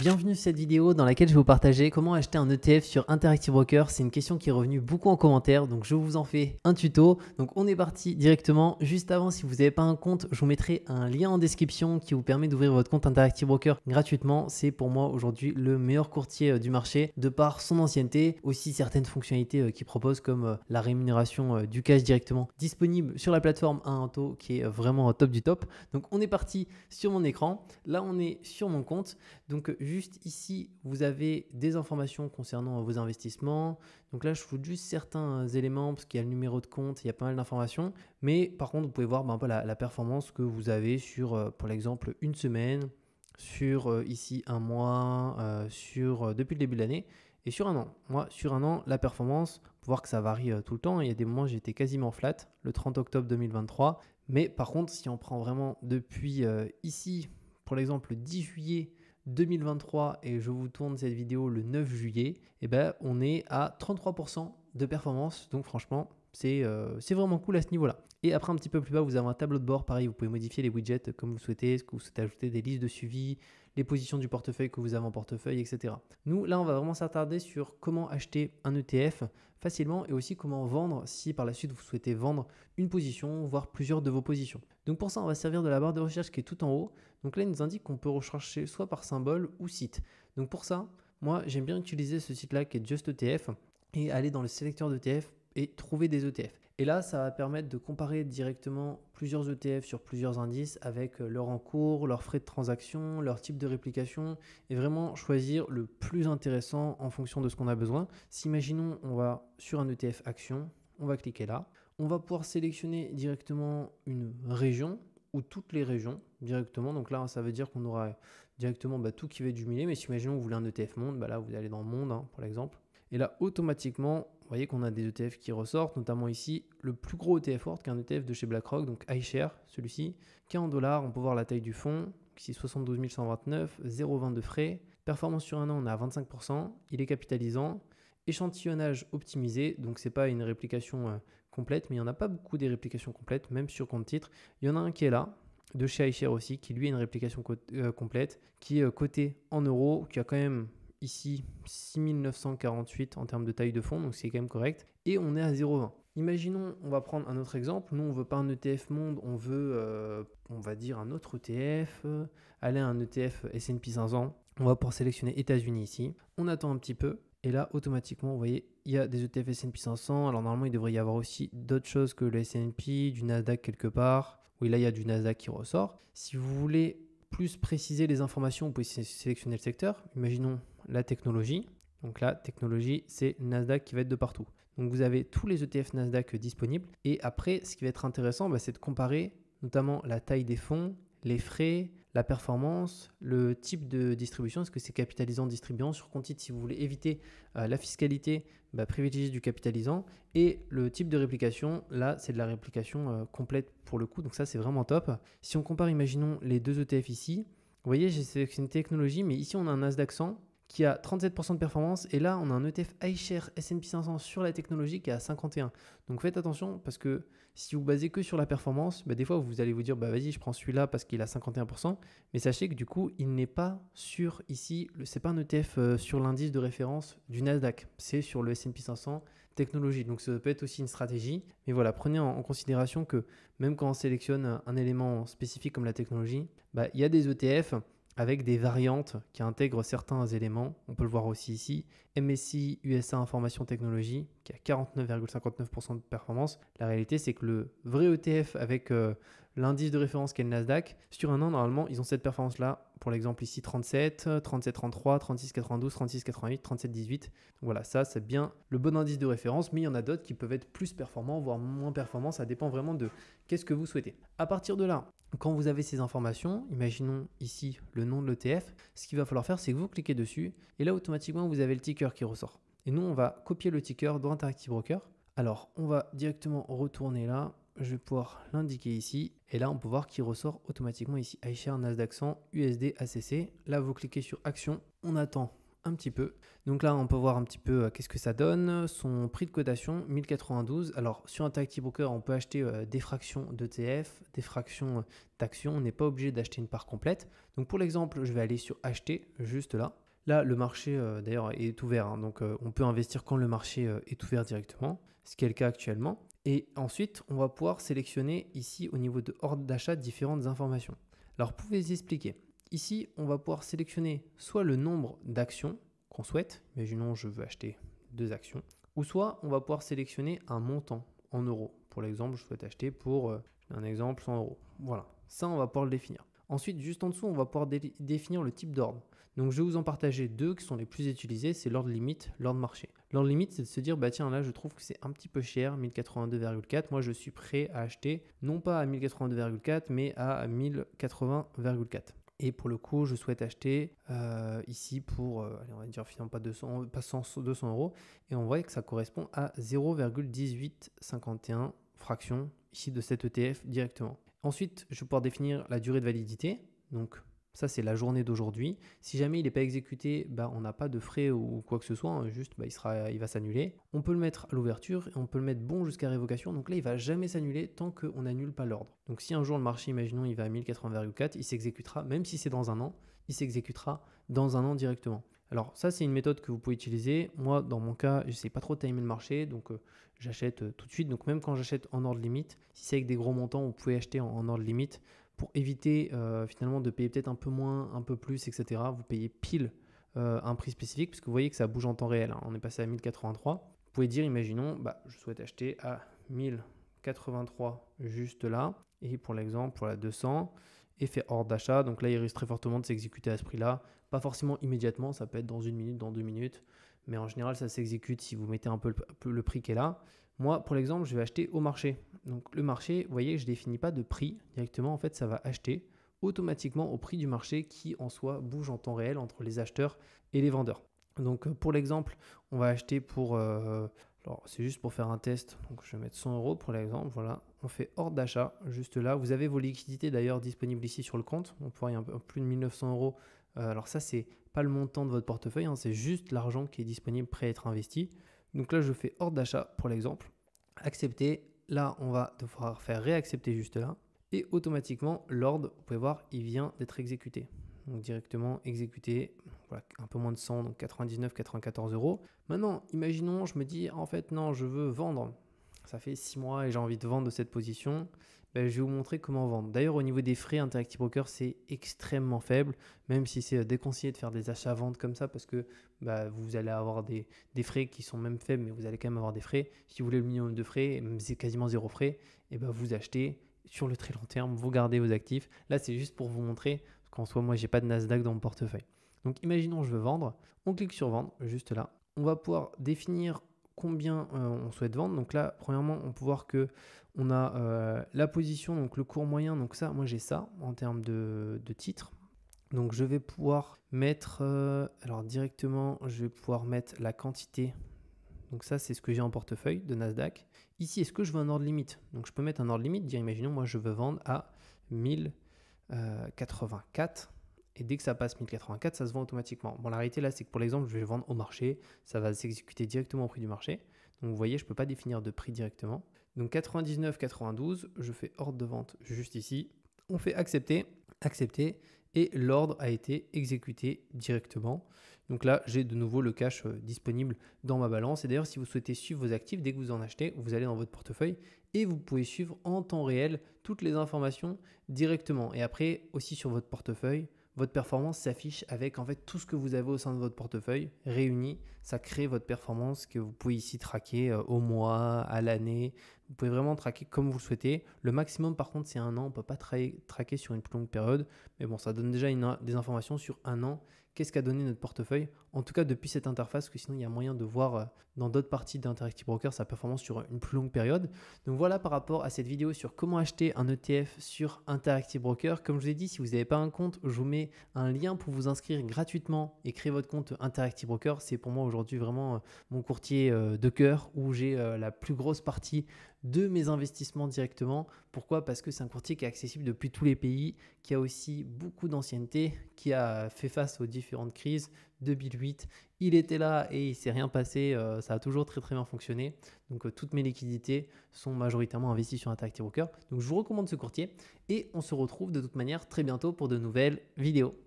Bienvenue dans cette vidéo dans laquelle je vais vous partager comment acheter un ETF sur Interactive Broker. C'est une question qui est revenue beaucoup en commentaire, donc je vous en fais un tuto. Donc on est parti directement. Juste avant, si vous n'avez pas un compte, je vous mettrai un lien en description qui vous permet d'ouvrir votre compte Interactive Broker gratuitement. C'est pour moi aujourd'hui le meilleur courtier euh, du marché de par son ancienneté, aussi certaines fonctionnalités euh, qu'il propose comme euh, la rémunération du cash directement disponible sur la plateforme à un taux qui est vraiment au top du top. Donc on est parti sur mon écran. Là on est sur mon compte. Donc Juste ici, vous avez des informations concernant vos investissements. Donc là, je vous juste certains éléments parce qu'il y a le numéro de compte, il y a pas mal d'informations. Mais par contre, vous pouvez voir ben, la, performance que vous avez sur, euh, pour l'exemple, une semaine, sur euh, ici un mois, euh, sur depuis le début de l'année et sur un an. Moi, sur un an, la performance, vous voir que ça varie tout le temps. Il y a des moments j'étais quasiment flat, le 30 octobre 2023. Mais par contre, si on prend vraiment depuis ici, pour l'exemple, 10 juillet 2023 et je vous tourne cette vidéo le 9 juillet, et eh ben, on est à 33% de performance. Donc franchement, euh, c'est vraiment cool à ce niveau-là. Et après, un petit peu plus bas, vous avez un tableau de bord. Pareil, vous pouvez modifier les widgets comme vous souhaitez. Est-ce que vous souhaitez ajouter des listes de suivi les positions du portefeuille que vous avez en portefeuille, etc. Nous, là, on va vraiment s'attarder sur comment acheter un ETF facilement et aussi comment vendre si par la suite vous souhaitez vendre une position, voire plusieurs de vos positions. Donc pour ça, on va servir de la barre de recherche qui est tout en haut. Donc là, il nous indique qu'on peut rechercher soit par symbole ou site. Donc pour ça, moi, j'aime bien utiliser ce site-là qui est Just ETF et aller dans le sélecteur d'ETF et trouver des ETF. Et là, ça va permettre de comparer directement plusieurs ETF sur plusieurs indices avec euh, leur encours, leurs frais de transaction, leur type de réplication et vraiment choisir le plus intéressant en fonction de ce qu'on a besoin. Si imaginons on va sur un ETF action, on va cliquer là. On va pouvoir sélectionner directement une région ou toutes les régions directement. Donc là, ça veut dire qu'on aura directement bah, tout qui va être jumelé. Mais si imaginons vous voulez un ETF monde, bah là vous allez dans monde hein, pour l'exemple. Et là, automatiquement, vous voyez qu'on a des ETF qui ressortent, notamment ici, le plus gros ETF fort qui est un ETF de chez BlackRock, donc iShare, celui-ci, qui est en dollars, on peut voir la taille du fond. ici 72 129, 0,20 de frais, performance sur un an, on est à 25%, il est capitalisant, échantillonnage optimisé, donc c'est pas une réplication euh, complète, mais il n'y en a pas beaucoup des réplications complètes, même sur compte titre. Il y en a un qui est là, de chez iShare aussi, qui lui est une réplication euh, complète, qui est euh, cotée coté en euros, qui a quand même ici 6948 en termes de taille de fond, donc c'est quand même correct, et on est à 0,20. Imaginons, on va prendre un autre exemple, nous on veut pas un ETF monde, on veut, euh, on va dire un autre ETF, euh, Allez, un ETF S&P 500, on va pour sélectionner États-Unis ici, on attend un petit peu, et là automatiquement, vous voyez, il y a des ETF S&P 500, alors normalement il devrait y avoir aussi d'autres choses que le S&P, du Nasdaq quelque part, oui là il y a du Nasdaq qui ressort. Si vous voulez plus préciser les informations, vous pouvez sélectionner le secteur. Imaginons, la technologie. Donc la technologie, c'est Nasdaq qui va être de partout. Donc vous avez tous les ETF Nasdaq disponibles. Et après, ce qui va être intéressant, bah, c'est de comparer notamment la taille des fonds, les frais, la performance, le type de distribution, est-ce que c'est capitalisant, distribuant sur compte titre si vous voulez éviter euh, la fiscalité, bah, privilégiez du capitalisant, et le type de réplication, là c'est de la réplication euh, complète pour le coup, donc ça c'est vraiment top. Si on compare, imaginons les deux ETF ici, vous voyez j'ai sélectionné technologie, mais ici on a un Nasdaq 100, qui a 37% de performance. Et là, on a un ETF iShares S&P 500 sur la technologie qui a à 51. Donc faites attention parce que si vous basez que sur la performance, bah, des fois vous allez vous dire bah vas-y, je prends celui-là parce qu'il a 51%. Mais sachez que du coup, il n'est pas sur ici. C'est pas un ETF euh, sur l'indice de référence du Nasdaq. C'est sur le S&P 500 technologie. Donc ça peut être aussi une stratégie. Mais voilà, prenez en, considération que même quand on sélectionne un élément spécifique comme la technologie, bah, il y a des ETF avec des variantes qui intègrent certains éléments. On peut le voir aussi ici. MSI USA Information Technology, qui a 49,59% de performance. La réalité, c'est que le vrai ETF avec euh, l'indice de référence qui est le Nasdaq, sur un an, normalement, ils ont cette performance-là pour l'exemple ici 37, 37, 33, 36, 92, 36, 88, 37, 18. voilà, ça c'est bien le bon indice de référence, mais il y en a d'autres qui peuvent être plus performants, voire moins performants, ça dépend vraiment de qu'est-ce que vous souhaitez. À partir de là, quand vous avez ces informations, imaginons ici le nom de l'ETF, ce qu'il va falloir faire c'est que vous cliquez dessus, et là automatiquement vous avez le ticker qui ressort. Et nous on va copier le ticker dans Interactive Broker. Alors on va directement retourner là, je vais pouvoir l'indiquer ici. Et là, on peut voir qu'il ressort automatiquement ici. iShare, Nasdaq 100, USD, ACC. Là, vous cliquez sur Action. On attend un petit peu. Donc là, on peut voir un petit peu euh, qu'est-ce que ça donne. Son prix de cotation, 1092. Alors, sur un Interactive Broker, on peut acheter euh, des fractions d'ETF, des fractions euh, d'actions. On n'est pas obligé d'acheter une part complète. Donc pour l'exemple, je vais aller sur Acheter, juste là. Là, le marché, d'ailleurs, est ouvert. Hein. donc on peut investir quand le marché est ouvert directement, ce qui est le cas actuellement. Et ensuite, on va pouvoir sélectionner ici au niveau de ordre d'achat différentes informations. Alors, pouvez vous expliquer. Ici, on va pouvoir sélectionner soit le nombre d'actions qu'on souhaite, imaginons je veux acheter deux actions, ou soit on va pouvoir sélectionner un montant en euros. Pour l'exemple, je souhaite acheter pour, euh, un exemple, 100 euros. Voilà, ça on va pouvoir le définir. Ensuite, juste en dessous, on va pouvoir définir le type d'ordre. Donc je vais vous en partager deux qui sont les plus utilisés, c'est l'ordre limite, l'ordre marché. L'ordre limite, c'est de se dire, bah tiens, là je trouve que c'est un petit peu cher, 1082,4, moi je suis prêt à acheter, non pas à 1082,4, mais à 1080,4. Et pour le coup, je souhaite acheter euh, ici pour, euh, on va dire finalement pas 200, 200 euros. Et on voit que ça correspond à 0,1851 fraction ici de cet ETF directement. Ensuite, je vais pouvoir définir la durée de validité. Donc, ça, c'est la journée d'aujourd'hui. Si jamais il n'est pas exécuté, bah, on n'a pas de frais ou quoi que ce soit. Hein. Juste, bah, il, il va s'annuler. On peut le mettre à l'ouverture et on peut le mettre bon jusqu'à révocation. Donc là, il va jamais s'annuler tant qu'on n'annule pas l'ordre. Donc si un jour le marché, imaginons, il va à 1080,4, il s'exécutera même si c'est dans un an il s'exécutera dans un an directement. Alors ça, c'est une méthode que vous pouvez utiliser. Moi, dans mon cas, je ne sais pas trop timer le marché, donc euh, j'achète euh, tout de suite. Donc même quand j'achète en ordre limite, si c'est avec des gros montants, vous pouvez acheter en, ordre limite pour éviter euh, finalement de payer peut-être un peu moins, un peu plus, etc. Vous payez pile un prix spécifique, puisque vous voyez que ça bouge en temps réel. Hein. On est passé à 1083. Vous pouvez dire, imaginons, bah, je souhaite acheter à 1083 juste là, et pour l'exemple, pour la 200 fait hors d'achat. Donc là, il risque très fortement de s'exécuter à ce prix-là. Pas forcément immédiatement, ça peut être dans une minute, dans deux minutes. Mais en général, ça s'exécute si vous mettez un peu le, prix qui est là. Moi, pour l'exemple, je vais acheter au marché. Donc le marché, vous voyez, je définis pas de prix directement. En fait, ça va acheter automatiquement au prix du marché qui en soi bouge en temps réel entre les acheteurs et les vendeurs. Donc euh, pour l'exemple, on va acheter pour euh, alors, c'est juste pour faire un test. Donc, je vais mettre 100 euros pour l'exemple. Voilà, on fait hors d'achat, juste là. Vous avez vos liquidités d'ailleurs disponibles ici sur le compte. On pourrait y un plus de 1900 euros. Euh, alors, ça, c'est pas le montant de votre portefeuille, hein, c'est juste l'argent qui est disponible prêt à être investi. Donc là, je fais hors d'achat pour l'exemple. Accepter. Là, on va devoir faire réaccepter juste là. Et automatiquement, l'ordre, vous pouvez voir, il vient d'être exécuté directement exécuté, un peu moins de 100, donc 99, 94 euros. Maintenant, imaginons, je me dis, ah, en fait, non, je veux vendre. Ça fait six mois et j'ai envie de vendre de cette position. Ben, je vais vous montrer comment vendre. D'ailleurs, au niveau des frais, Interactive Broker, c'est extrêmement faible, même si c'est euh, déconseillé de faire des achats-ventes comme ça, parce que bah, vous allez avoir des, frais qui sont même faibles, mais vous allez quand même avoir des frais. Si vous voulez le minimum de frais, c'est quasiment zéro frais, et eh ben, vous achetez sur le très long terme, vous gardez vos actifs. Là, c'est juste pour vous montrer parce qu'en soi, moi, j'ai pas de Nasdaq dans mon portefeuille. Donc imaginons, je veux vendre. On clique sur vendre, juste là. On va pouvoir définir combien euh, on souhaite vendre. Donc là, premièrement, on peut voir que on a euh, la position, donc le cours moyen. Donc ça, moi j'ai ça en termes de, titres. Donc je vais pouvoir mettre, euh, alors directement, je vais pouvoir mettre la quantité. Donc ça, c'est ce que j'ai en portefeuille de Nasdaq. Ici, est-ce que je veux un ordre limite Donc je peux mettre un ordre limite, dire imaginons, moi je veux vendre à 1000 84. Euh, et dès que ça passe 1084, ça se vend automatiquement. Bon, la réalité là, c'est que pour l'exemple, je vais vendre au marché. Ça va s'exécuter directement au prix du marché. Donc vous voyez, je ne peux pas définir de prix directement. Donc 99, 92, je fais ordre de vente juste ici. On fait accepter, accepter, et l'ordre a été exécuté directement. Donc là, j'ai de nouveau le cash euh, disponible dans ma balance. Et d'ailleurs, si vous souhaitez suivre vos actifs, dès que vous en achetez, vous allez dans votre portefeuille et vous pouvez suivre en temps réel toutes les informations directement. Et après, aussi sur votre portefeuille, votre performance s'affiche avec en fait tout ce que vous avez au sein de votre portefeuille réuni. Ça crée votre performance que vous pouvez ici traquer euh, au mois, à l'année. Vous pouvez vraiment traquer comme vous le souhaitez. Le maximum par contre c'est un an. On ne peut pas traquer sur une plus longue période. Mais bon, ça donne déjà des informations sur un an qu'est-ce qu'a donné notre portefeuille, en tout cas depuis cette interface, que sinon il y a moyen de voir euh, dans d'autres parties d'Interactive Broker sa performance sur une plus longue période. Donc voilà par rapport à cette vidéo sur comment acheter un ETF sur Interactive Broker. Comme je vous ai dit, si vous n'avez pas un compte, je vous mets un lien pour vous inscrire gratuitement et créer votre compte Interactive Broker. C'est pour moi aujourd'hui vraiment euh, mon courtier euh, de cœur où j'ai la plus grosse partie de mes investissements directement. Pourquoi Parce que c'est un courtier qui est accessible depuis tous les pays, qui a aussi beaucoup d'ancienneté, qui a fait face aux différentes crises. 2008, il était là et il s'est rien passé, euh, ça a toujours très très bien fonctionné. Donc euh, toutes mes liquidités sont majoritairement investies sur Interactive Broker. Donc je vous recommande ce courtier et on se retrouve de toute manière très bientôt pour de nouvelles vidéos.